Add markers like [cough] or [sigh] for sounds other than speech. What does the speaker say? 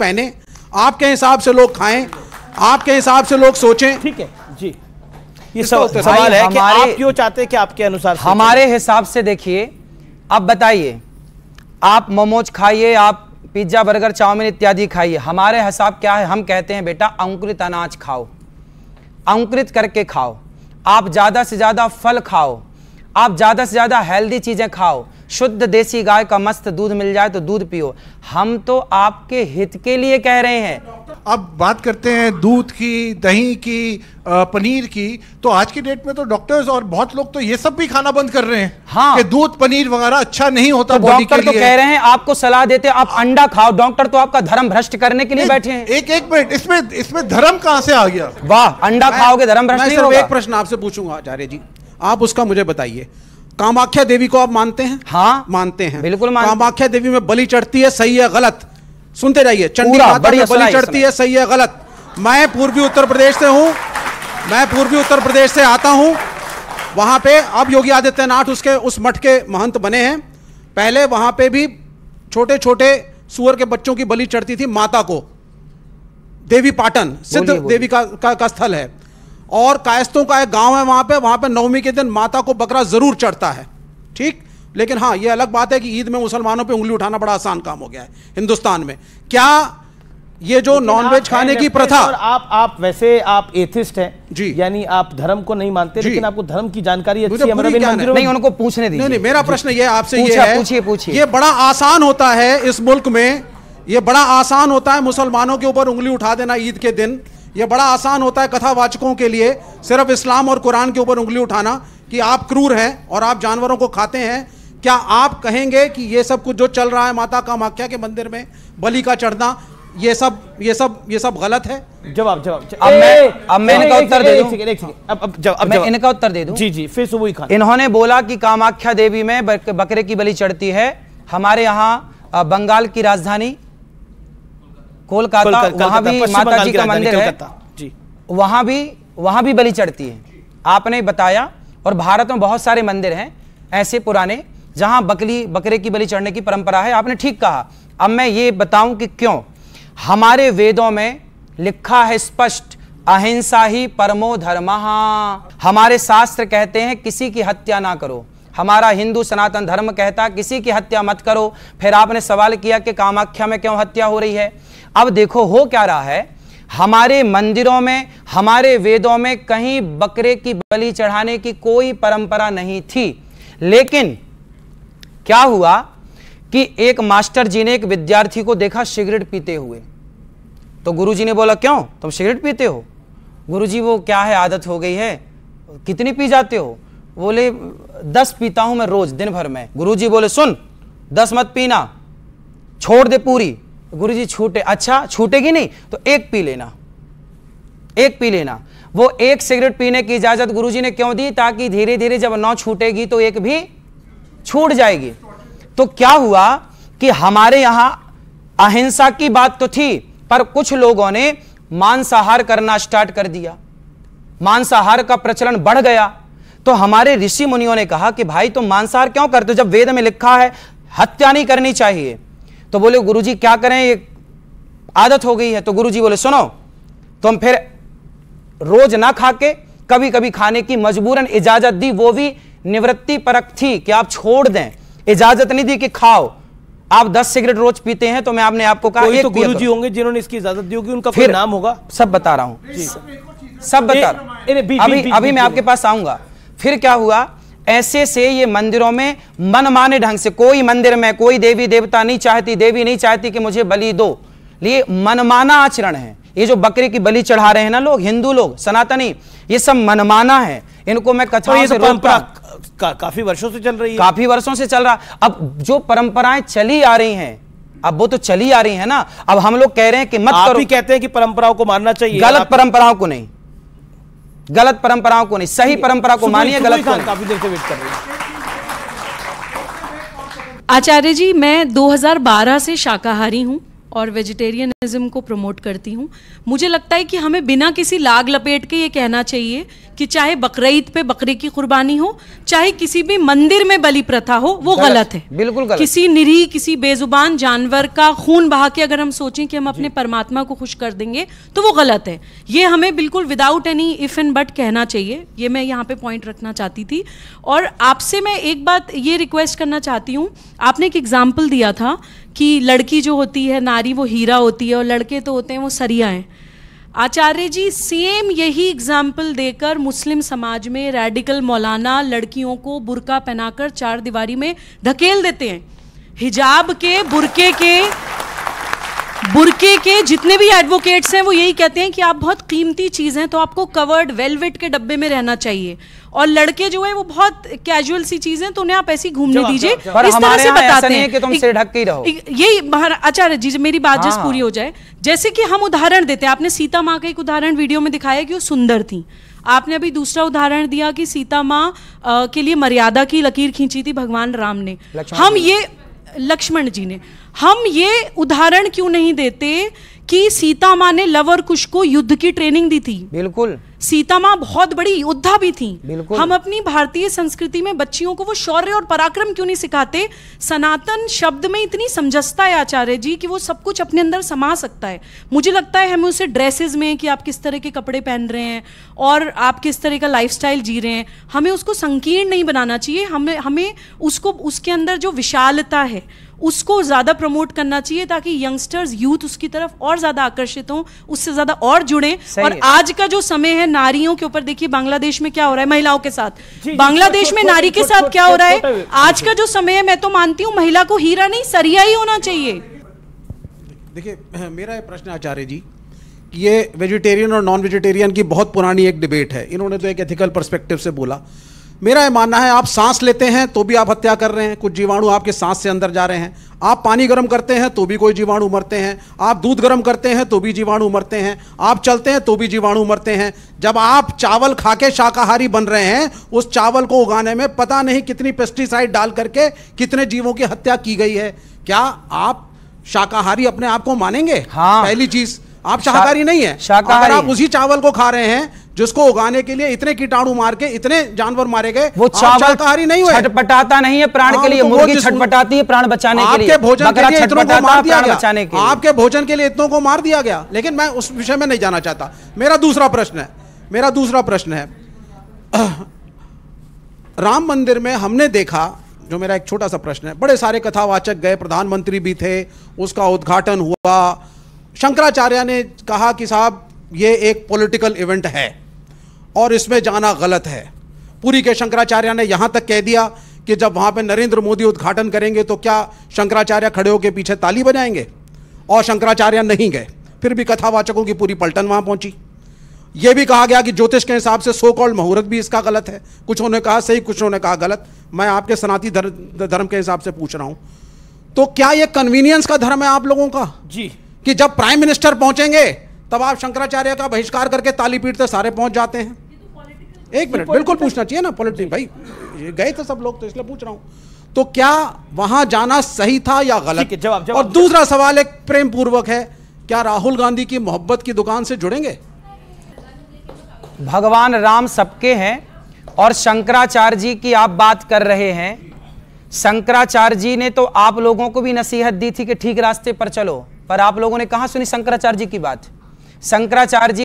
पहने आपके हिसाब से लोग खाएं आपके हिसाब से लोग सोचें ठीक है जी ये तो सवाल है कि आप क्यों चाहते हैं कि आपके अनुसार हमारे हिसाब से देखिए अब बताइए आप मोमोज खाइए आप पिज्ज़ा बर्गर चाउमीन इत्यादि खाइए हमारे हिसाब क्या है हम कहते हैं बेटा अंकुरित अनाज खाओ अंकुरित करके खाओ आप ज़्यादा से ज़्यादा फल खाओ आप ज़्यादा से ज़्यादा हेल्दी चीज़ें खाओ शुद्ध देसी गाय का मस्त दूध मिल जाए तो दूध पियो हम तो आपके हित के लिए कह रहे हैं अब बात करते हैं दूध की दही की पनीर की तो आज की डेट में तो डॉक्टर्स और बहुत लोग तो ये सब भी खाना बंद कर रहे हैं हाँ कि दूध पनीर वगैरह अच्छा नहीं होता तो, तो लिए तो कह रहे हैं आपको सलाह देते आप अंडा खाओ डॉक्टर तो आपका धर्म भ्रष्ट करने के लिए बैठे हैं एक एक मिनट इसमें इसमें धर्म कहाँ से आ गया वाह अंडा खाओगे धर्म भ्रष्ट एक प्रश्न आपसे पूछूंगा आचार्य जी आप उसका मुझे बताइए कामाख्या देवी को आप मानते हैं हाँ मानते हैं बिल्कुल कामाख्या देवी में बलि चढ़ती है सही है गलत सुनते जाइए चंडी माता में बलि चढ़ती है सही है गलत मैं पूर्वी उत्तर प्रदेश से हूँ मैं पूर्वी उत्तर प्रदेश से आता हूँ वहाँ पे अब योगी आदित्यनाथ उसके उस मठ के महंत बने हैं पहले वहाँ पे भी छोटे छोटे सुअर के बच्चों की बलि चढ़ती थी माता को देवी पाटन सिद्ध देवी का, का, का स्थल है और कायस्तों का एक गांव है वहां पे वहां पे नवमी के दिन माता को बकरा ज़रूर चढ़ता है ठीक लेकिन हाँ ये अलग बात है कि ईद में मुसलमानों पे उंगली उठाना बड़ा आसान काम हो गया है हिंदुस्तान में क्या ये जो नॉनवेज खाने की प्रथा आप आप वैसे आप एथिस्ट हैं जी यानी आप धर्म को नहीं मानते लेकिन आपको धर्म की जानकारी अच्छी है नहीं उनको पूछने दीजिए नहीं मेरा प्रश्न ये आपसे ये है पूछिए पूछिए ये बड़ा आसान होता है इस मुल्क में ये बड़ा आसान होता है मुसलमानों के ऊपर उंगली उठा देना ईद के दिन ये बड़ा आसान होता है कथावाचकों के लिए सिर्फ इस्लाम और कुरान के ऊपर उंगली उठाना कि आप क्रूर हैं और आप जानवरों को खाते हैं क्या आप कहेंगे कि ये सब कुछ जो चल रहा है माता कामाख्या के मंदिर में बलि का चढ़ना ये सब ये सब ये सब गलत है जवाब जवाब अब मैं अब मैं इनका उत्तर दे दूं अब अब अब मैं इनका उत्तर दे दूं जी जी फिर सुबह खान इन्होंने बोला कि कामाख्या देवी में बकरे की बलि चढ़ती है हमारे यहाँ बंगाल की राजधानी कोलकाता वहां भी माता जी का मंदिर है वहां भी वहां भी बलि चढ़ती है आपने बताया और भारत में बहुत सारे मंदिर हैं ऐसे पुराने जहां बकरी बकरे की बलि चढ़ने की परंपरा है आपने ठीक कहा अब मैं ये बताऊं कि क्यों हमारे वेदों में लिखा है स्पष्ट अहिंसा ही परमो धर्म हमारे शास्त्र कहते हैं किसी की हत्या ना करो हमारा हिंदू सनातन धर्म कहता किसी की हत्या मत करो फिर आपने सवाल किया कि कामाख्या में क्यों हत्या हो रही है अब देखो हो क्या रहा है हमारे मंदिरों में हमारे वेदों में कहीं बकरे की बलि चढ़ाने की कोई परंपरा नहीं थी लेकिन क्या हुआ कि एक मास्टर जी ने एक विद्यार्थी को देखा सिगरेट पीते हुए तो गुरुजी ने बोला क्यों तुम सिगरेट पीते हो गुरुजी वो क्या है आदत हो गई है कितनी पी जाते हो बोले दस पीता हूं मैं रोज दिन भर में गुरुजी बोले सुन दस मत पीना छोड़ दे पूरी गुरुजी छूटे अच्छा छूटेगी नहीं तो एक पी लेना एक पी लेना वो एक सिगरेट पीने की इजाज़त गुरुजी ने क्यों दी ताकि धीरे धीरे जब नौ छूटेगी तो एक भी छूट जाएगी तो क्या हुआ कि हमारे यहां अहिंसा की बात तो थी पर कुछ लोगों ने मांसाहार करना स्टार्ट कर दिया मांसाहार का प्रचलन बढ़ गया तो हमारे ऋषि मुनियों ने कहा कि भाई तुम मांसाहार क्यों करते हो जब वेद में लिखा है हत्या नहीं करनी चाहिए तो बोले गुरुजी क्या करें ये आदत हो गई है तो गुरुजी बोले सुनो तुम फिर रोज ना खा के कभी कभी खाने की मजबूरन इजाजत दी वो भी निवृत्ति परक थी कि आप छोड़ दें इजाजत नहीं दी कि खाओ आप 10 सिगरेट रोज पीते हैं तो मैं आपने आपको कहा एक तो जी होंगे जिन्होंने इसकी इजाजत दी होगी उनका फिर नाम होगा सब बता रहा हूं सब बता अभी अभी मैं आपके पास आऊंगा फिर क्या हुआ ऐसे से ये मंदिरों में मनमाने ढंग से कोई मंदिर में कोई देवी देवता नहीं चाहती देवी नहीं चाहती कि मुझे बलि दो ये मनमाना आचरण है ये जो बकरे की बलि चढ़ा रहे हैं ना लोग हिंदू लोग सनातनी ये सब मनमाना है इनको मैं कथा तो, तो परंपरा का, काफी वर्षों से चल रही है काफी वर्षों से चल रहा अब जो परंपराएं चली आ रही हैं अब वो तो चली आ रही है ना अब हम लोग कह रहे हैं कि मत आप करो। भी कहते हैं कि परंपराओं को मानना चाहिए गलत परंपराओं को नहीं गलत परंपराओं को नहीं सही परंपरा को मानिए गलत काफी देर से वेट कर रही आचार्य जी मैं 2012 से शाकाहारी हूँ और वेजिटेरियनिज्म को प्रमोट करती हूँ मुझे लगता है कि हमें बिना किसी लाग लपेट के ये कहना चाहिए कि चाहे बकरीद पे बकरे की कुर्बानी हो चाहे किसी भी मंदिर में बलि प्रथा हो वो गलत, गलत है बिल्कुल गलत। किसी निरीह किसी बेजुबान जानवर का खून बहा के अगर हम सोचें कि हम अपने परमात्मा को खुश कर देंगे तो वो गलत है ये हमें बिल्कुल without any if and but कहना चाहिए ये मैं यहाँ पे पॉइंट रखना चाहती थी और आपसे मैं एक बात ये रिक्वेस्ट करना चाहती हूँ आपने एक एग्जाम्पल दिया था कि लड़की जो होती है नारी वो हीरा होती है और लड़के तो होते हैं वो सरिया हैं आचार्य जी सेम यही एग्जाम्पल देकर मुस्लिम समाज में रेडिकल मौलाना लड़कियों को बुरका पहनाकर चार दीवारी में धकेल देते हैं हिजाब के बुरके के बुरके के जितने भी एडवोकेट्स हैं वो यही कहते हैं कि आप बहुत कीमती चीज़ हैं तो आपको कवर्ड वेलवेट के डब्बे में रहना चाहिए और लड़के जो है वो बहुत कैजुअल सी है तो उन्हें आप ऐसी घूमने दीजिए इस तरह से बताते हैं कि तुम सिर ढक के रहो यही आचार्य जी मेरी बात हाँ। जस्ट पूरी हो जाए जैसे कि हम उदाहरण देते हैं आपने सीता माँ का एक उदाहरण वीडियो में दिखाया कि वो सुंदर थी आपने अभी दूसरा उदाहरण दिया कि सीता माँ के लिए मर्यादा की लकीर खींची थी भगवान राम ने हम ये लक्ष्मण जी ने हम ये उदाहरण क्यों नहीं देते कि सीता माँ ने लव और कुश को युद्ध की ट्रेनिंग दी थी बिल्कुल सीता माँ बहुत बड़ी योद्धा भी थी बिल्कुल हम अपनी भारतीय संस्कृति में बच्चियों को वो शौर्य और पराक्रम क्यों नहीं सिखाते सनातन शब्द में इतनी समझता है आचार्य जी कि वो सब कुछ अपने अंदर समा सकता है मुझे लगता है हमें उसे ड्रेसेस में कि आप किस तरह के कपड़े पहन रहे हैं और आप किस तरह का लाइफ जी रहे हैं हमें उसको संकीर्ण नहीं बनाना चाहिए हमें हमें उसको उसके अंदर जो विशालता है उसको ज़्यादा प्रमोट करना चाहिए ताकि यंगस्टर्स यूथ उसकी तरफ और ज़्यादा आकर्षित हों उससे ज़्यादा और जुड़े और आज का जो समय है नारियों के ऊपर देखिए बांग्लादेश में क्या हो रहा है महिलाओं के साथ बांग्लादेश में नारी के साथ क्या हो रहा है आज का जो समय है मैं तो मानती हूँ महिला को हीरा नहीं सरिया ही होना चाहिए देखिए [clears throat] मेरा प्रश्न आचार्य जी ये वेजिटेरियन और नॉन वेजिटेरियन की बहुत पुरानी एक डिबेट है इन्होंने तो एक एथिकल पर्सपेक्टिव से बोला मेरा ये मानना है आप सांस लेते हैं तो भी आप हत्या कर रहे हैं कुछ जीवाणु आपके सांस से अंदर जा रहे हैं आप पानी गर्म करते हैं तो भी कोई जीवाणु मरते हैं आप दूध गर्म करते हैं तो भी जीवाणु मरते हैं आप चलते हैं तो भी जीवाणु मरते हैं जब आप चावल खा के शाकाहारी बन रहे हैं उस चावल को उगाने में पता नहीं कितनी पेस्टिसाइड डाल करके कितने जीवों की हत्या की गई है क्या आप शाकाहारी अपने आप को मानेंगे हाँ। पहली चीज आप शाकाहारी नहीं है शाकाहारी आप उसी चावल को खा रहे हैं जिसको उगाने के लिए इतने कीटाणु मार के इतने जानवर मारे गए वो चावल नहीं हुए छटपटाता नहीं है प्राण के हाँ, लिए तो मुर्गी छटपटाती है प्राण बचाने के लिए को मार दिया गया आपके भोजन के लिए इतनों को मार दिया गया लेकिन मैं उस विषय में नहीं जाना चाहता मेरा दूसरा प्रश्न है मेरा दूसरा प्रश्न है [clears throat] राम मंदिर में हमने देखा जो मेरा एक छोटा सा प्रश्न है बड़े सारे कथावाचक गए प्रधानमंत्री भी थे उसका उद्घाटन हुआ शंकराचार्य ने कहा कि साहब ये एक पॉलिटिकल इवेंट है और इसमें जाना गलत है पूरी के शंकराचार्य ने यहां तक कह दिया कि जब वहां पर नरेंद्र मोदी उद्घाटन करेंगे तो क्या शंकराचार्य खड़े होकर पीछे ताली बजाएंगे और शंकराचार्य नहीं गए फिर भी कथावाचकों की पूरी पलटन वहां पहुंची यह भी कहा गया कि ज्योतिष के हिसाब से सो कॉल्ड मुहूर्त भी इसका गलत है कुछ उन्होंने कहा सही कुछ उन्होंने कहा गलत मैं आपके सनाती धर्म धर्म के हिसाब से पूछ रहा हूँ तो क्या यह कन्वीनियंस का धर्म है आप लोगों का जी कि जब प्राइम मिनिस्टर पहुंचेंगे तब आप शंकराचार्य का बहिष्कार करके ताली पीटते सारे पहुंच जाते हैं एक मिनट बिल्कुल पूछना चाहिए ना पॉलिटिक्स भाई गए थे सब लोग तो इसलिए पूछ रहा हूँ तो क्या वहां जाना सही था या गलत जवाब जवाब और दूसरा सवाल एक प्रेम पूर्वक है क्या राहुल गांधी की मोहब्बत की दुकान से जुड़ेंगे भगवान राम सबके हैं और शंकराचार्य जी की आप बात कर रहे हैं शंकराचार्य जी ने तो आप लोगों को भी नसीहत दी थी कि ठीक रास्ते पर चलो पर आप लोगों ने कहा सुनी शंकराचार्य जी की बात शंकराचार्य जी